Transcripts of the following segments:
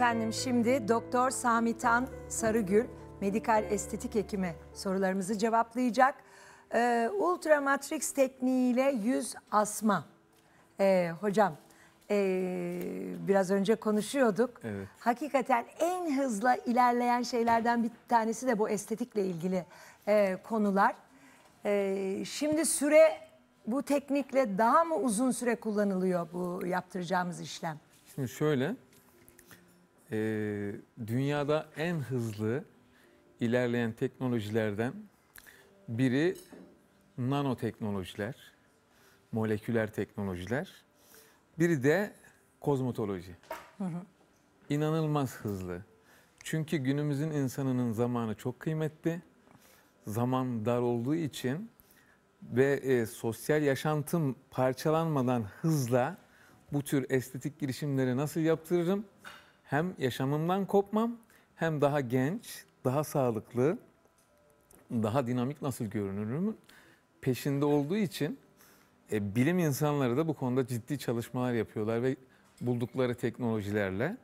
Efendim şimdi Doktor Samitan Sarıgül, medikal estetik hekimi sorularımızı cevaplayacak. Ee, ultramatrix tekniğiyle yüz asma. Ee, hocam e, biraz önce konuşuyorduk. Evet. Hakikaten en hızla ilerleyen şeylerden bir tanesi de bu estetikle ilgili e, konular. E, şimdi süre bu teknikle daha mı uzun süre kullanılıyor bu yaptıracağımız işlem? Şimdi şöyle e, dünyada en hızlı ilerleyen teknolojilerden biri nanoteknolojiler, moleküler teknolojiler. Biri de kozmotoloji. Hı hı. İnanılmaz hızlı. Çünkü günümüzün insanının zamanı çok kıymetli. Zaman dar olduğu için ve e, sosyal yaşantım parçalanmadan hızla bu tür estetik girişimleri nasıl yaptırırım? hem yaşamımdan kopmam hem daha genç, daha sağlıklı, daha dinamik nasıl görünürüm peşinde olduğu için e, bilim insanları da bu konuda ciddi çalışmalar yapıyorlar ve buldukları teknolojilerle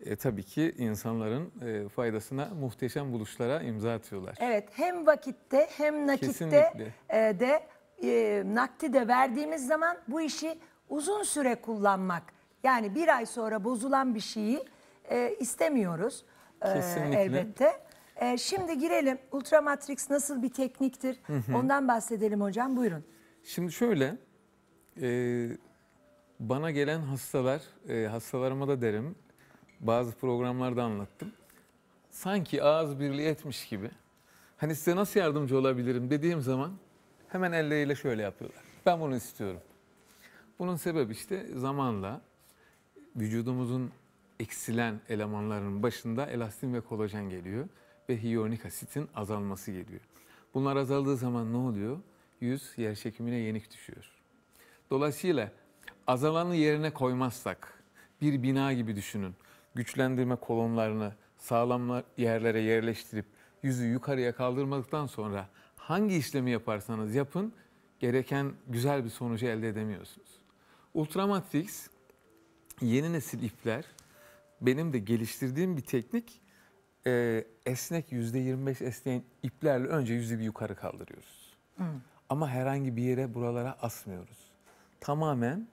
e, tabii ki insanların e, faydasına muhteşem buluşlara imza atıyorlar. Evet hem vakitte hem nakitte e, de e, nakdi de verdiğimiz zaman bu işi uzun süre kullanmak yani bir ay sonra bozulan bir şeyi e, istemiyoruz e, elbette. E, şimdi girelim. Ultramatrix nasıl bir tekniktir? Hı hı. Ondan bahsedelim hocam. Buyurun. Şimdi şöyle, e, bana gelen hastalar, e, hastalarıma da derim, bazı programlarda anlattım. Sanki ağız birliği etmiş gibi. Hani size nasıl yardımcı olabilirim dediğim zaman hemen elleriyle şöyle yapıyorlar. Ben bunu istiyorum. Bunun sebebi işte zamanla vücudumuzun eksilen elemanların başında elastin ve kolajen geliyor ve hiyonik asitin azalması geliyor. Bunlar azaldığı zaman ne oluyor? Yüz yer çekimine yenik düşüyor. Dolayısıyla azalanı yerine koymazsak bir bina gibi düşünün. Güçlendirme kolonlarını sağlam yerlere yerleştirip yüzü yukarıya kaldırmadıktan sonra hangi işlemi yaparsanız yapın gereken güzel bir sonucu elde edemiyorsunuz. Ultramatrix yeni nesil ipler benim de geliştirdiğim bir teknik e, esnek %25 esneyen iplerle önce yüzü bir yukarı kaldırıyoruz. Hı. Hmm. Ama herhangi bir yere buralara asmıyoruz. Tamamen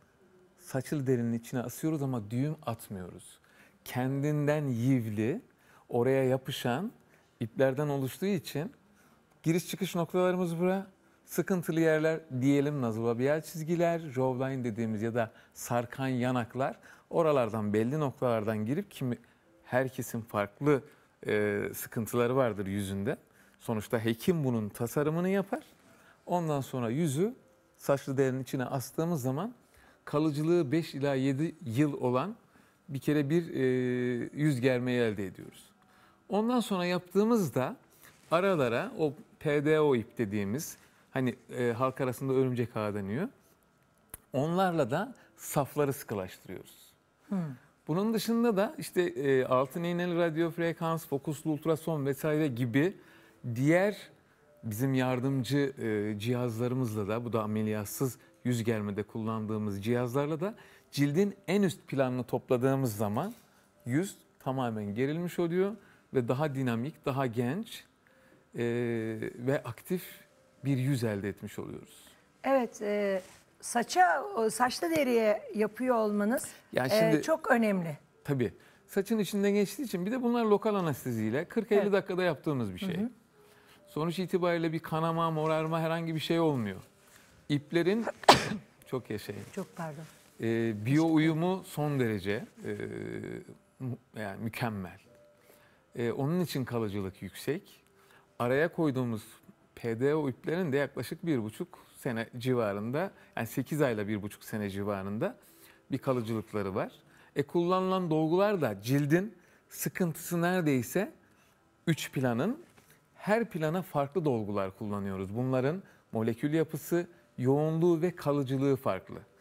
saçıl derinin içine asıyoruz ama düğüm atmıyoruz. Kendinden yivli, oraya yapışan iplerden oluştuğu için giriş çıkış noktalarımız buraya. Sıkıntılı yerler diyelim nazolabiyal çizgiler, jawline dediğimiz ya da sarkan yanaklar oralardan belli noktalardan girip kimi herkesin farklı e, sıkıntıları vardır yüzünde. Sonuçta hekim bunun tasarımını yapar. Ondan sonra yüzü saçlı derin içine astığımız zaman kalıcılığı 5 ila 7 yıl olan bir kere bir e, yüz germeyi elde ediyoruz. Ondan sonra yaptığımızda aralara o PDO ip dediğimiz hani e, halk arasında örümcek ağı deniyor. Onlarla da safları sıkılaştırıyoruz. Hmm. Bunun dışında da işte e, altın iğneli radyo frekans, fokuslu ultrason vesaire gibi diğer bizim yardımcı e, cihazlarımızla da bu da ameliyatsız yüz germede kullandığımız cihazlarla da cildin en üst planını topladığımız zaman yüz tamamen gerilmiş oluyor ve daha dinamik, daha genç e, ve aktif bir yüz elde etmiş oluyoruz. Evet, e, saça, saçta deriye yapıyor olmanız yani e, şimdi, e, çok önemli. Tabii. Saçın içinde geçtiği için bir de bunlar lokal anesteziyle 40-50 evet. dakikada yaptığımız bir şey. Hı hı. Sonuç itibariyle bir kanama, morarma herhangi bir şey olmuyor. İplerin çok yaşayın. Çok pardon. E, biyo uyumu son derece e, yani mükemmel. E, onun için kalıcılık yüksek. Araya koyduğumuz PDO iplerinin de yaklaşık bir buçuk sene civarında, yani 8 ayla bir buçuk sene civarında bir kalıcılıkları var. E kullanılan dolgular da cildin sıkıntısı neredeyse 3 planın her plana farklı dolgular kullanıyoruz. Bunların molekül yapısı, yoğunluğu ve kalıcılığı farklı.